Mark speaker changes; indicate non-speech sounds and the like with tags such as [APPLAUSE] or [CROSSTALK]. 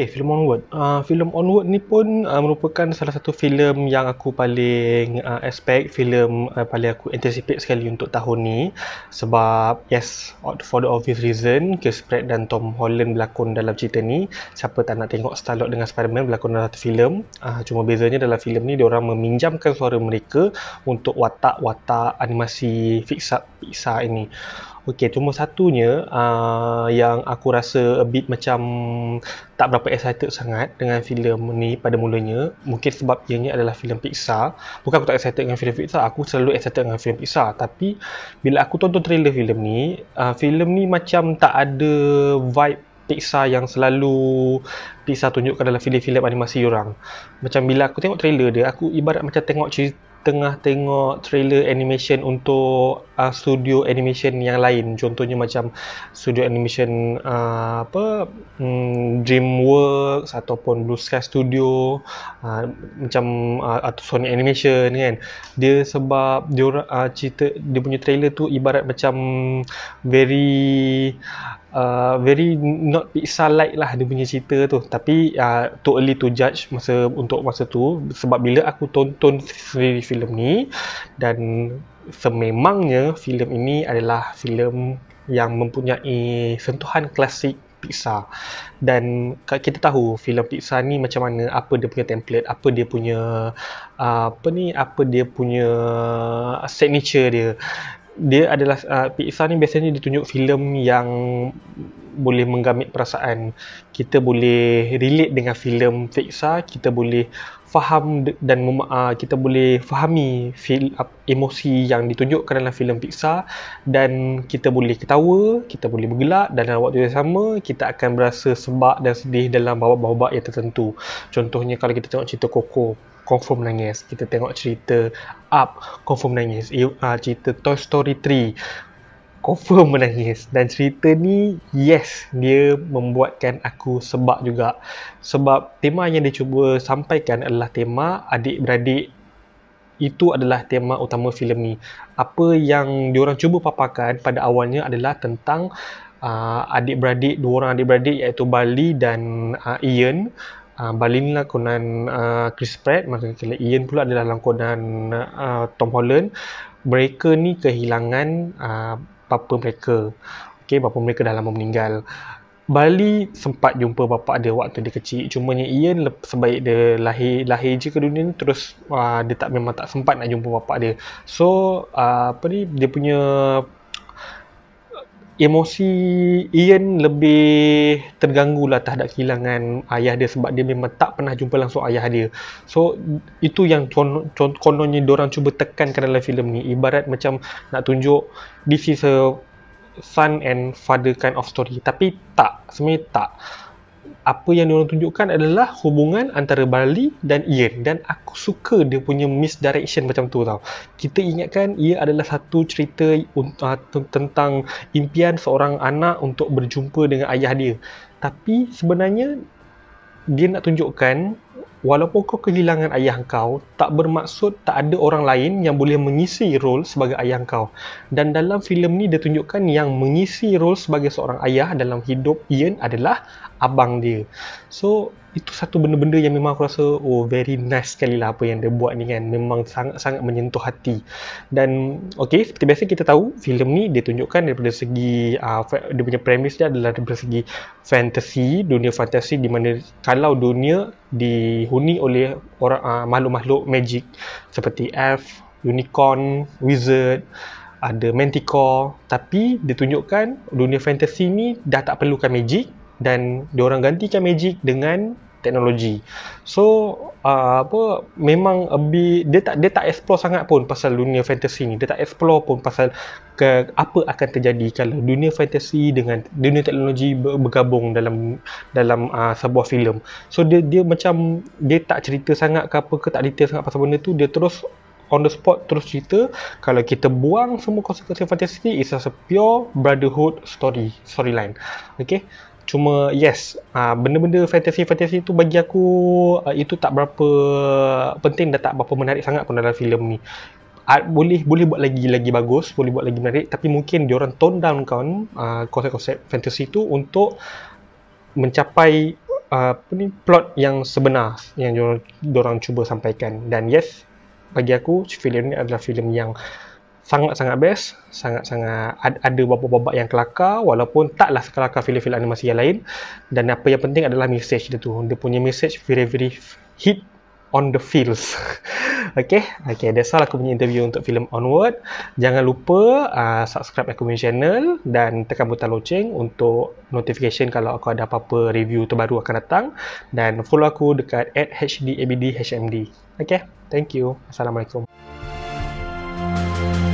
Speaker 1: Okay, film Onward. Uh, film Onward ni pun uh, merupakan salah satu filem yang aku paling uh, expect, filem uh, paling aku anticipate sekali untuk tahun ni. Sebab, yes, for the obvious reason, Chris Pratt dan Tom Holland berlakon dalam cerita ni. Siapa tak nak tengok Star-Lord dengan Spider-Man berlakon dalam satu filem. Uh, cuma bezanya dalam filem ni, orang meminjamkan suara mereka untuk watak-watak animasi fiksa-fiksa ini. Okey, cuma satunya uh, yang aku rasa a bit macam tak berapa excited sangat dengan filem ni pada mulanya, mungkin sebab ianya adalah filem Pixar. Bukan aku tak excited dengan filem Pixar, aku selalu excited dengan filem Pixar, tapi bila aku tonton trailer filem ni, uh, filem ni macam tak ada vibe Pixar yang selalu Pixar tunjukkan dalam filem-filem animasi orang. Macam bila aku tengok trailer dia, aku ibarat macam tengok cerita tengah tengok trailer animation untuk uh, studio animation yang lain contohnya macam studio animation uh, apa um, Dreamworks ataupun Blue Sky Studio uh, macam uh, atau Sony Animation kan dia sebab dia uh, cerita dia punya trailer tu ibarat macam very uh, very not pixel like lah dia punya cerita tu tapi uh, too early to judge masa untuk masa tu sebab bila aku tonton sendiri filem ni dan sememangnya filem ini adalah filem yang mempunyai sentuhan klasik Pixar dan kita tahu filem Pixar ni macam mana apa dia punya template apa dia punya uh, apa ni apa dia punya signature dia dia adalah uh, Pixar ni biasanya ditunjuk filem yang boleh menggamit perasaan kita boleh relate dengan filem Pixar kita boleh faham dan uh, kita boleh fahami feel, uh, emosi yang ditunjukkan dalam filem Pixar dan kita boleh ketawa kita boleh bergelak dan dalam waktu yang sama kita akan berasa sebab dan sedih dalam babak-babak yang tertentu contohnya kalau kita tengok cerita Coco confirm nangis kita tengok cerita up confirm nangis uh, cerita Toy Story 3 confirm menangis dan cerita ni yes dia membuatkan aku sebab juga sebab tema yang dia cuba sampaikan adalah tema adik-beradik itu adalah tema utama filem ni apa yang diorang cuba paparkan pada awalnya adalah tentang uh, adik-beradik dua orang adik-beradik iaitu Bali dan uh, Ian uh, Ah, Balin lakonan uh, ah, Chris Pratt macam Maksudnya Ian pula adalah lakonan uh, ah, Tom Holland Mereka ni kehilangan uh, Bapa mereka okay, Bapa mereka dah lama meninggal Bali sempat jumpa bapa dia waktu dia kecil cuma ni Ian sebaik dia lahir lahir je ke dunia ni terus uh, dia tak memang tak sempat nak jumpa bapa dia so uh, apa ni dia punya emosi Ian lebih terganggu lah terhadap kehilangan ayah dia sebab dia memang tak pernah jumpa langsung ayah dia. So itu yang kon- kononnya diorang cuba tekankan dalam filem ni. Ibarat macam nak tunjuk this is a son and father kind of story. Tapi tak, sebenarnya tak apa yang diorang tunjukkan adalah hubungan antara Bali dan Ian dan aku suka dia punya misdirection macam tu tau kita ingatkan ia adalah satu cerita uh, tentang impian seorang anak untuk berjumpa dengan ayah dia tapi sebenarnya dia nak tunjukkan walaupun kau kehilangan ayah kau, tak bermaksud tak ada orang lain yang boleh mengisi role sebagai ayah kau. Dan dalam filem ni dia tunjukkan yang mengisi role sebagai seorang ayah dalam hidup Ian adalah abang dia. So, itu satu benda-benda yang memang aku rasa oh very nice sekali lah apa yang dia buat ni kan memang sangat-sangat menyentuh hati dan ok seperti biasa kita tahu filem ni dia tunjukkan daripada segi uh, dia punya premis dia adalah daripada segi fantasy dunia fantasi di mana kalau dunia dihuni oleh orang uh, makhluk-makhluk magic seperti elf, unicorn, wizard, ada manticore tapi ditunjukkan dunia fantasy ni dah tak perlukan magic dan diorang gantikan magic dengan teknologi. So uh, apa memang a dia tak dia tak explore sangat pun pasal dunia fantasy ni. Dia tak explore pun pasal ke, apa akan terjadi kalau dunia fantasy dengan dunia teknologi bergabung dalam dalam uh, sebuah filem. So dia dia macam dia tak cerita sangat ke apa ke tak detail sangat pasal benda tu. Dia terus on the spot terus cerita kalau kita buang semua konsep fantasy ni is a pure brotherhood story storyline. Okay cuma yes uh, benda-benda fantasy-fantasy tu bagi aku uh, itu tak berapa penting dan tak berapa menarik sangat pun dalam filem ni uh, boleh boleh buat lagi lagi bagus boleh buat lagi menarik tapi mungkin dia orang tone down kan uh, konsep-konsep fantasy tu untuk mencapai uh, apa ni plot yang sebenar yang diorang, diorang cuba sampaikan dan yes bagi aku filem ni adalah filem yang uh, sangat-sangat best sangat-sangat ada beberapa babak yang kelakar walaupun taklah kelakar file-file animasi yang lain dan apa yang penting adalah message dia tu dia punya message very very hit on the feels [LAUGHS] okay okay that's all aku punya interview untuk filem Onward jangan lupa uh, subscribe aku punya channel dan tekan butang loceng untuk notification kalau aku ada apa-apa review terbaru akan datang dan follow aku dekat hdabdhmd okay thank you assalamualaikum thank you